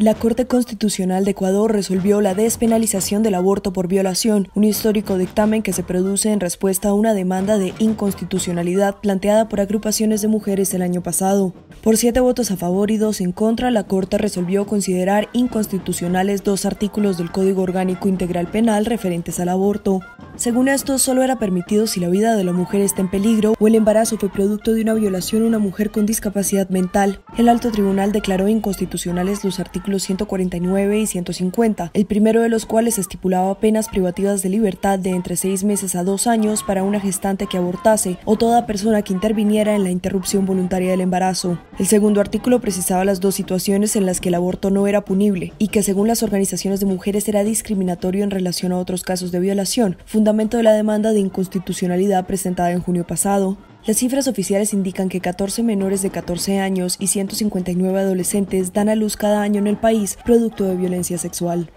La Corte Constitucional de Ecuador resolvió la despenalización del aborto por violación, un histórico dictamen que se produce en respuesta a una demanda de inconstitucionalidad planteada por agrupaciones de mujeres el año pasado. Por siete votos a favor y dos en contra, la Corte resolvió considerar inconstitucionales dos artículos del Código Orgánico Integral Penal referentes al aborto. Según esto, solo era permitido si la vida de la mujer está en peligro o el embarazo fue producto de una violación a una mujer con discapacidad mental. El alto tribunal declaró inconstitucionales los artículos 149 y 150, el primero de los cuales estipulaba penas privativas de libertad de entre seis meses a dos años para una gestante que abortase o toda persona que interviniera en la interrupción voluntaria del embarazo. El segundo artículo precisaba las dos situaciones en las que el aborto no era punible y que según las organizaciones de mujeres era discriminatorio en relación a otros casos de violación, de la demanda de inconstitucionalidad presentada en junio pasado. Las cifras oficiales indican que 14 menores de 14 años y 159 adolescentes dan a luz cada año en el país producto de violencia sexual.